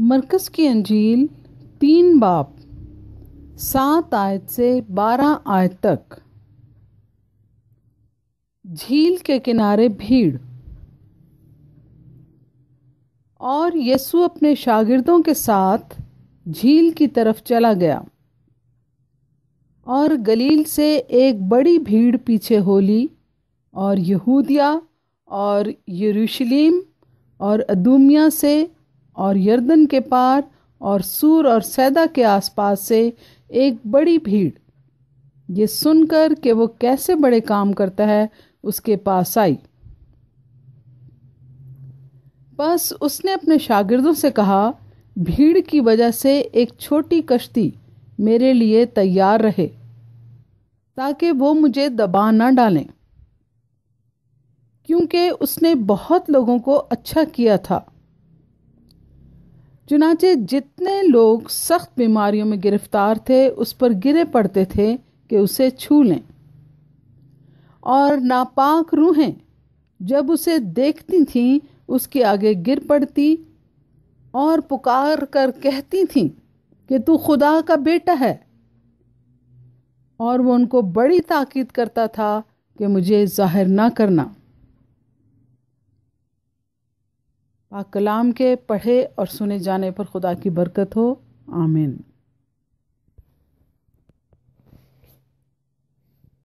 मरकज़ की अंजील तीन बाप सात आयत से बारह आयत तक झील के किनारे भीड़ और यसु अपने शागिर्दों के साथ झील की तरफ चला गया और गलील से एक बड़ी भीड़ पीछे होली और यहूदिया और यरूशलेम और अदूमिया से और यर्दन के पार और सूर और सैदा के आसपास से एक बड़ी भीड़ ये सुनकर कि वो कैसे बड़े काम करता है उसके पास आई बस उसने अपने शागिर्दों से कहा भीड़ की वजह से एक छोटी कश्ती मेरे लिए तैयार रहे ताकि वो मुझे दबा ना डालें क्योंकि उसने बहुत लोगों को अच्छा किया था चुनाचे जितने लोग सख्त बीमारियों में गिरफ्तार थे उस पर गिरे पड़ते थे कि उसे छू लें और नापाक रूहें जब उसे देखती थीं उसके आगे गिर पड़ती और पुकार कर कहती थीं कि तू खुदा का बेटा है और वो उनको बड़ी ताकीद करता था कि मुझे जाहिर ना करना पाकलाम कलाम के पढ़े और सुने जाने पर खुदा की बरकत हो आमीन